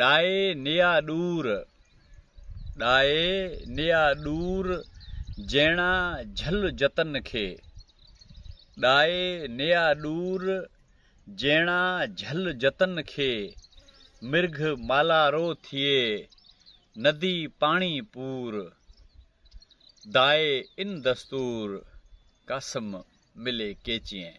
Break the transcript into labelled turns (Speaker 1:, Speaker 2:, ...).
Speaker 1: di निया दूर di निया दूर जेणा झल जतन के डाए निया दूर जेणा झल जतन के मृग मालारो थिए नदी पानी पूर दाय इन दस्तूर कासम मिले केचिए